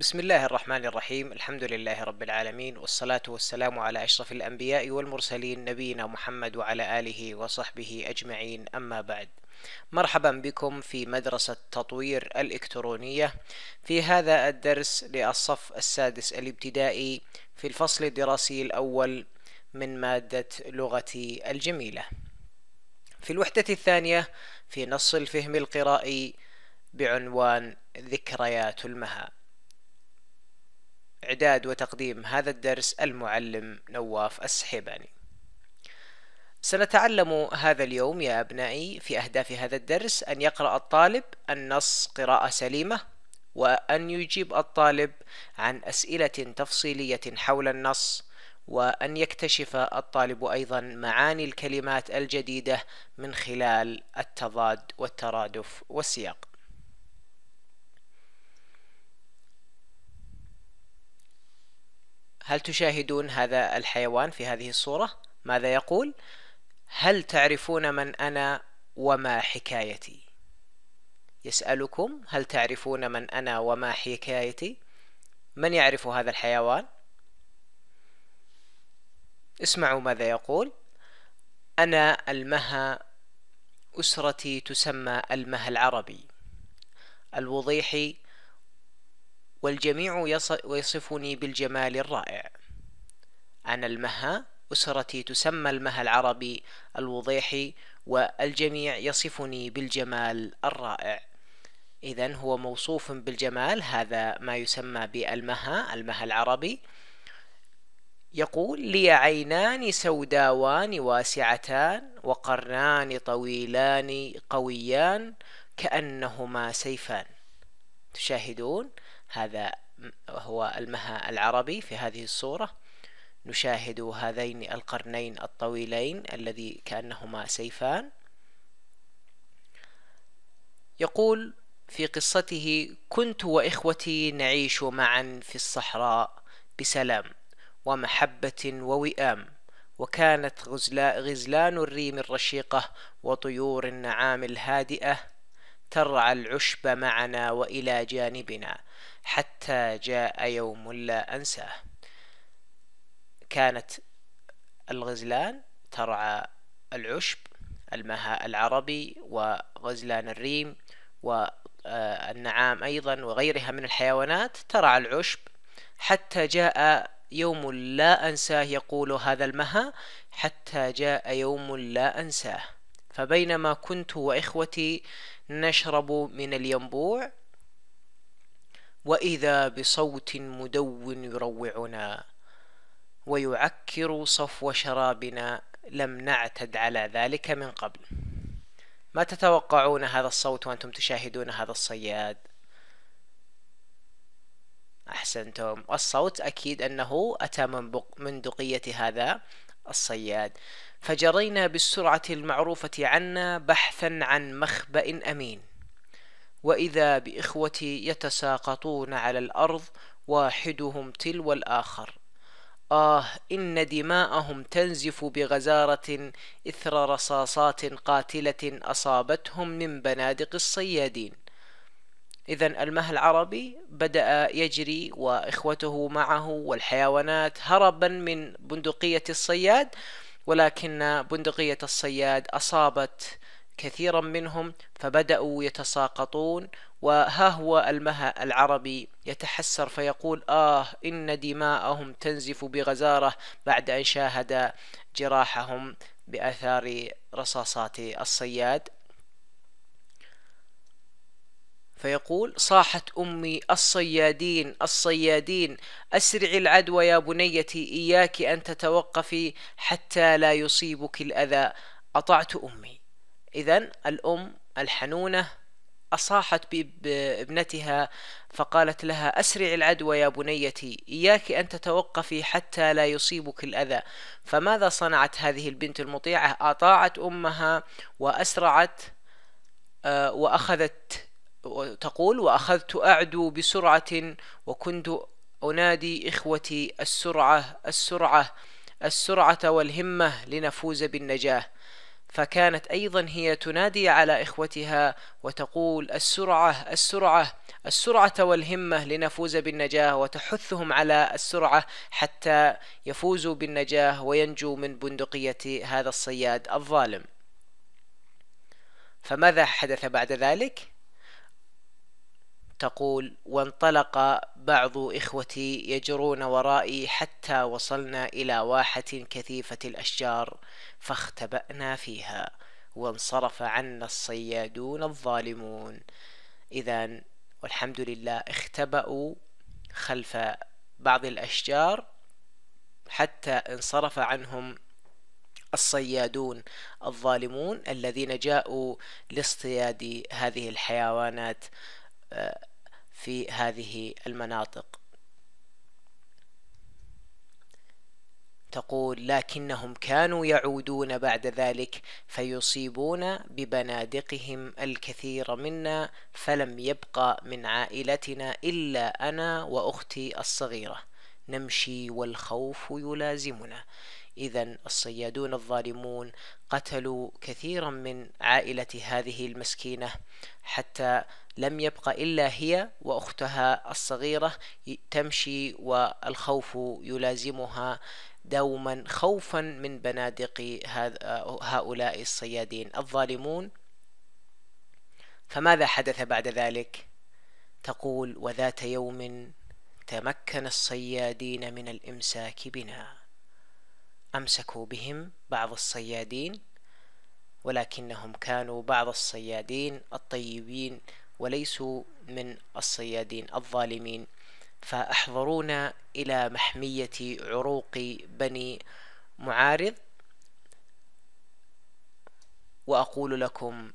بسم الله الرحمن الرحيم الحمد لله رب العالمين والصلاة والسلام على أشرف الأنبياء والمرسلين نبينا محمد وعلى آله وصحبه أجمعين أما بعد مرحبا بكم في مدرسة تطوير الإلكترونية في هذا الدرس للصف السادس الابتدائي في الفصل الدراسي الأول من مادة لغتي الجميلة في الوحدة الثانية في نص الفهم القرائي بعنوان ذكريات المها إعداد وتقديم هذا الدرس المعلم نواف السحيباني سنتعلم هذا اليوم يا أبنائي في أهداف هذا الدرس أن يقرأ الطالب النص قراءة سليمة وأن يجيب الطالب عن أسئلة تفصيلية حول النص وأن يكتشف الطالب أيضا معاني الكلمات الجديدة من خلال التضاد والترادف والسياق هل تشاهدون هذا الحيوان في هذه الصورة؟ ماذا يقول؟ هل تعرفون من أنا وما حكايتي؟ يسألكم هل تعرفون من أنا وما حكايتي؟ من يعرف هذا الحيوان؟ اسمعوا ماذا يقول أنا المها أسرتي تسمى المها العربي الوضيحي والجميع يصفني بالجمال الرائع أنا المها أسرتي تسمى المها العربي الوضيحي والجميع يصفني بالجمال الرائع إذا هو موصوف بالجمال هذا ما يسمى بالمها المها العربي يقول لي عينان سوداوان واسعتان وقرنان طويلان قويان كأنهما سيفان تشاهدون هذا هو المها العربي في هذه الصورة نشاهد هذين القرنين الطويلين الذي كأنهما سيفان يقول في قصته كنت وإخوتي نعيش معا في الصحراء بسلام ومحبة ووئام وكانت غزلان الريم الرشيقة وطيور النعام الهادئة ترعى العشب معنا وإلى جانبنا حتى جاء يوم لا أنساه كانت الغزلان ترعى العشب المها العربي وغزلان الريم والنعام أيضا وغيرها من الحيوانات ترعى العشب حتى جاء يوم لا أنساه يقول هذا المها حتى جاء يوم لا أنساه فبينما كنت وإخوتي نشرب من الينبوع وإذا بصوت مدو يروعنا ويعكر صفو شرابنا لم نعتد على ذلك من قبل ما تتوقعون هذا الصوت وأنتم تشاهدون هذا الصياد أحسنتم والصوت أكيد أنه أتى من دقيه هذا الصياد فجرينا بالسرعة المعروفة عنا بحثا عن مخبأ أمين وإذا بإخوتي يتساقطون على الأرض واحدهم تلو الآخر آه إن دماءهم تنزف بغزارة إثر رصاصات قاتلة أصابتهم من بنادق الصيادين إذا المه العربي بدأ يجري وإخوته معه والحيوانات هربا من بندقية الصياد ولكن بندقية الصياد أصابت كثيرا منهم فبدأوا يتساقطون وها هو المها العربي يتحسر فيقول آه إن دماءهم تنزف بغزارة بعد أن شاهد جراحهم بأثار رصاصات الصياد فيقول صاحت أمي الصيادين الصيادين أسرعي العدوى يا بنيتي إياك أن تتوقفي حتى لا يصيبك الأذى أطعت أمي إذا الأم الحنونة أصاحت بابنتها فقالت لها أسرع العدوى يا بنيتي إياك أن تتوقفي حتى لا يصيبك الأذى فماذا صنعت هذه البنت المطيعة أطاعت أمها وأسرعت آه، وأخذت تقول وأخذت أعدو بسرعة وكنت أنادي إخوتي السرعة السرعة السرعة والهمة لنفوز بالنجاة فكانت أيضا هي تنادي على إخوتها وتقول السرعة السرعة السرعة والهمة لنفوز بالنجاة وتحثهم على السرعة حتى يفوزوا بالنجاة وينجوا من بندقية هذا الصياد الظالم فماذا حدث بعد ذلك؟ تقول وانطلق بعض إخوتي يجرون ورائي حتى وصلنا إلى واحة كثيفة الأشجار فاختبأنا فيها وانصرف عنا الصيادون الظالمون إذا والحمد لله اختبأوا خلف بعض الأشجار حتى انصرف عنهم الصيادون الظالمون الذين جاءوا لاصطياد هذه الحيوانات آه، في هذه المناطق تقول لكنهم كانوا يعودون بعد ذلك فيصيبون ببنادقهم الكثير منا فلم يبقى من عائلتنا الا انا واختي الصغيره نمشي والخوف يلازمنا اذا الصيادون الظالمون قتلوا كثيرا من عائلة هذه المسكينة حتى لم يبق إلا هي وأختها الصغيرة تمشي والخوف يلازمها دوما خوفا من بنادق هؤلاء الصيادين الظالمون فماذا حدث بعد ذلك تقول وذات يوم تمكن الصيادين من الامساك بنا أمسكوا بهم بعض الصيادين ولكنهم كانوا بعض الصيادين الطيبين وليسوا من الصيادين الظالمين فأحضرونا إلى محمية عروق بني معارض وأقول لكم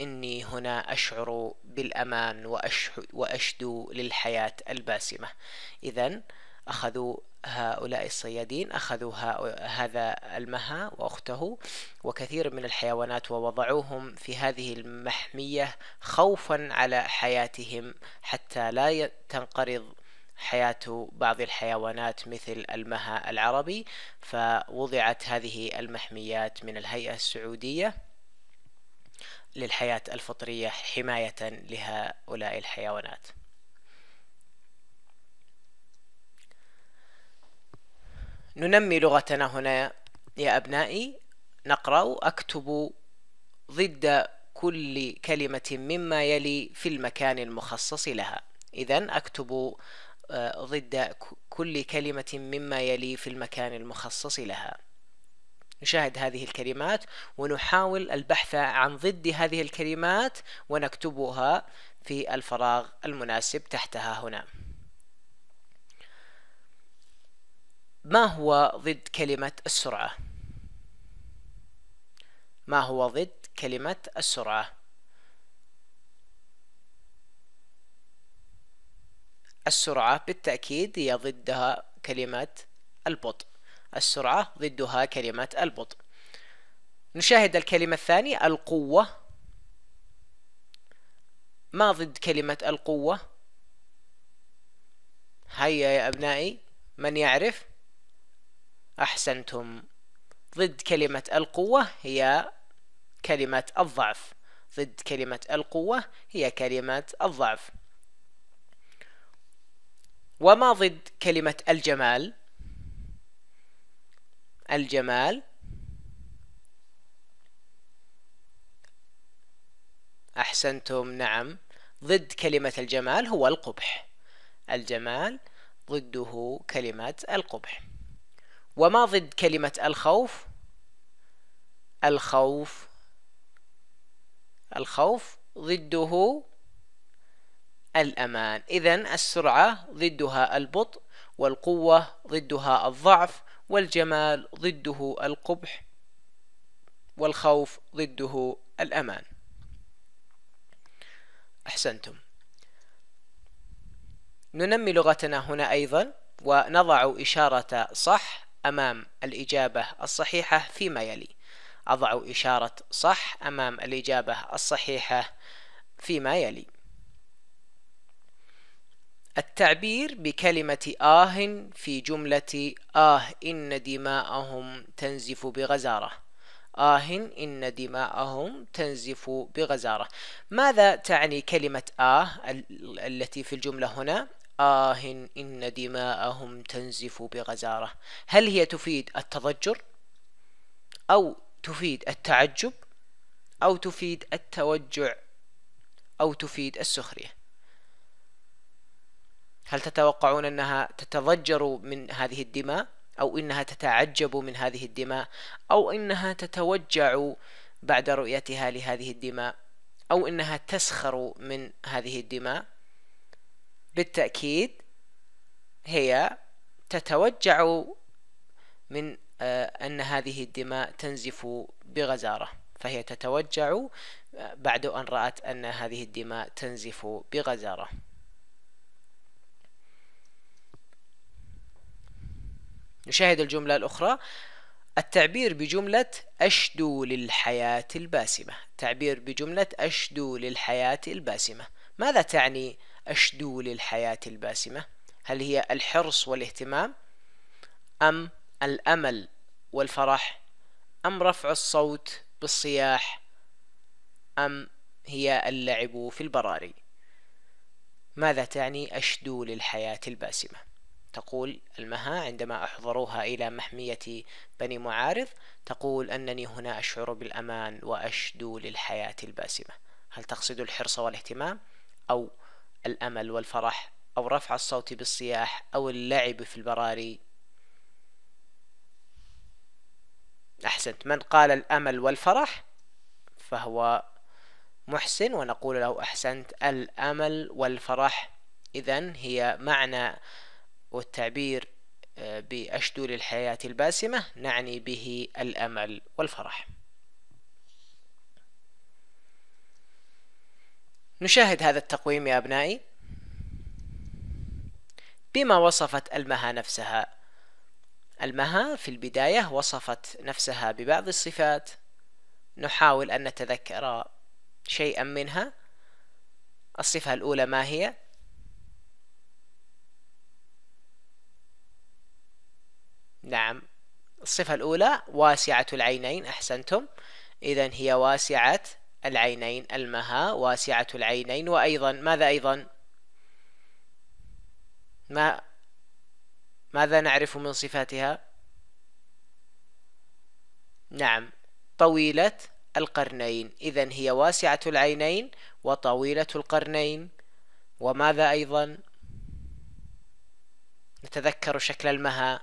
إني هنا أشعر بالأمان وأشدو للحياة الباسمة إذا أخذوا هؤلاء الصيادين أخذوا هذا المها وأخته وكثير من الحيوانات ووضعوهم في هذه المحمية خوفا على حياتهم حتى لا تنقرض حياة بعض الحيوانات مثل المها العربي فوضعت هذه المحميات من الهيئة السعودية للحياة الفطرية حماية لهؤلاء الحيوانات ننمي لغتنا هنا يا أبنائي نقرأ أكتب ضد كل كلمة مما يلي في المكان المخصص لها إذا أكتب آه، ضد كل كلمة مما يلي في المكان المخصص لها نشاهد هذه الكلمات ونحاول البحث عن ضد هذه الكلمات ونكتبها في الفراغ المناسب تحتها هنا ما هو ضد كلمة السرعة؟ ما هو ضد كلمة السرعة؟ السرعة بالتأكيد هي ضدها كلمة البطء السرعة ضدها كلمة البطء نشاهد الكلمة الثانية القوة ما ضد كلمة القوة؟ هيا يا أبنائي من يعرف؟ أحسنتم ضد كلمة القوة هي كلمة الضعف ضد كلمة القوة هي كلمة الضعف وما ضد كلمة الجمال الجمال أحسنتم نعم ضد كلمة الجمال هو القبح الجمال ضده كلمة القبح وما ضد كلمة الخوف الخوف الخوف ضده الأمان إذا السرعة ضدها البطء والقوة ضدها الضعف والجمال ضده القبح والخوف ضده الأمان أحسنتم ننمي لغتنا هنا أيضا ونضع إشارة صح أمام الإجابة الصحيحة فيما يلي أضع إشارة صح أمام الإجابة الصحيحة فيما يلي التعبير بكلمة آه في جملة آه إن دماءهم تنزف بغزارة آه إن دماءهم تنزف بغزارة ماذا تعني كلمة آه التي في الجملة هنا آه إن دماءهم تنزف بغزارة هل هي تفيد التضجر أو تفيد التعجب أو تفيد التوجع أو تفيد السخرية هل تتوقعون أنها تتضجر من هذه الدماء أو إنها تتعجب من هذه الدماء أو إنها تتوجع بعد رؤيتها لهذه الدماء أو إنها تسخر من هذه الدماء بالتأكيد هي تتوجع من آه، أن هذه الدماء تنزف بغزارة فهي تتوجع آه، بعد أن رأت أن هذه الدماء تنزف بغزارة نشاهد الجملة الأخرى التعبير بجملة أشدو للحياة الباسمة تعبير بجملة أشدو للحياة الباسمة ماذا تعني أشدو للحياة الباسمة؟ هل هي الحرص والاهتمام؟ أم الأمل والفرح؟ أم رفع الصوت بالصياح؟ أم هي اللعب في البراري؟ ماذا تعني أشدو للحياة الباسمة؟ تقول المها عندما أحضروها إلى محمية بني معارض تقول أنني هنا أشعر بالأمان وأشدو للحياة الباسمة هل تقصد الحرص والاهتمام أو الأمل والفرح أو رفع الصوت بالصياح أو اللعب في البراري أحسنت من قال الأمل والفرح فهو محسن ونقول له أحسنت الأمل والفرح إذا هي معنى والتعبير آه، بأشدول الحياة الباسمة نعني به الأمل والفرح نشاهد هذا التقويم يا أبنائي بما وصفت المها نفسها المها في البداية وصفت نفسها ببعض الصفات نحاول أن نتذكر شيئا منها الصفة الأولى ما هي نعم الصفة الأولى واسعة العينين أحسنتم إذا هي واسعة العينين المها واسعة العينين وأيضا ماذا أيضا ما ماذا نعرف من صفاتها نعم طويلة القرنين إذا هي واسعة العينين وطويلة القرنين وماذا أيضا نتذكر شكل المها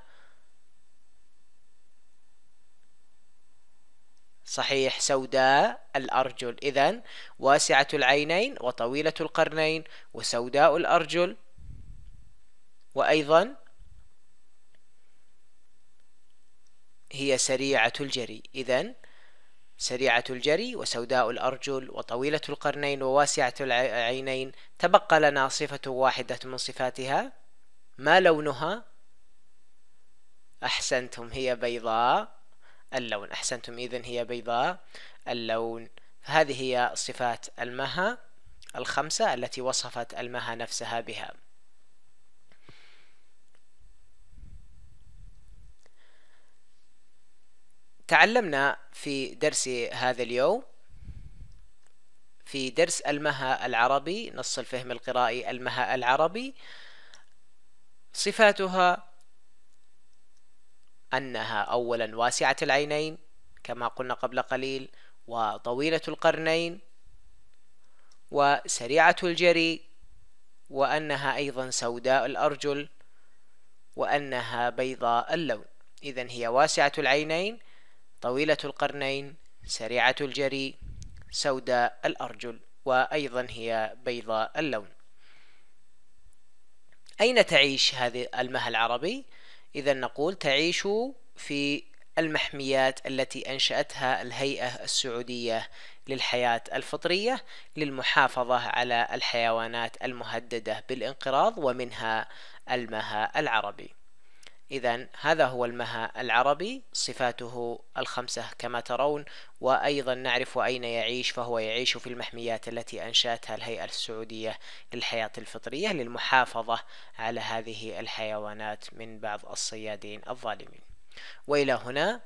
صحيح سوداء الأرجل إذا واسعة العينين وطويلة القرنين وسوداء الأرجل وأيضا هي سريعة الجري إذا سريعة الجري وسوداء الأرجل وطويلة القرنين وواسعة العينين تبقى لنا صفة واحدة من صفاتها ما لونها؟ أحسنتم هي بيضاء اللون أحسنتم إذن هي بيضاء اللون هذه هي صفات المها الخمسة التي وصفت المها نفسها بها تعلمنا في درس هذا اليوم في درس المها العربي نص الفهم القرائي المها العربي صفاتها أنها أولا واسعة العينين كما قلنا قبل قليل وطويلة القرنين وسريعة الجري وأنها أيضا سوداء الأرجل وأنها بيضاء اللون إذا هي واسعة العينين طويلة القرنين سريعة الجري سوداء الأرجل وأيضا هي بيضاء اللون أين تعيش هذه المها العربي؟ إذا نقول تعيش في المحميات التي أنشأتها الهيئة السعودية للحياة الفطرية للمحافظة على الحيوانات المهددة بالانقراض ومنها المها العربي إذا هذا هو المها العربي صفاته الخمسة كما ترون وأيضا نعرف أين يعيش فهو يعيش في المحميات التي أنشأتها الهيئة السعودية للحياة الفطرية للمحافظة على هذه الحيوانات من بعض الصيادين الظالمين وإلى هنا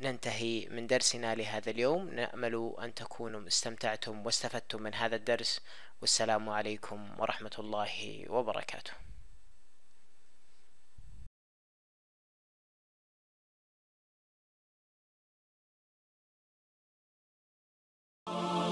ننتهي من درسنا لهذا اليوم نأمل أن تكونوا استمتعتم واستفدتم من هذا الدرس والسلام عليكم ورحمة الله وبركاته Oh.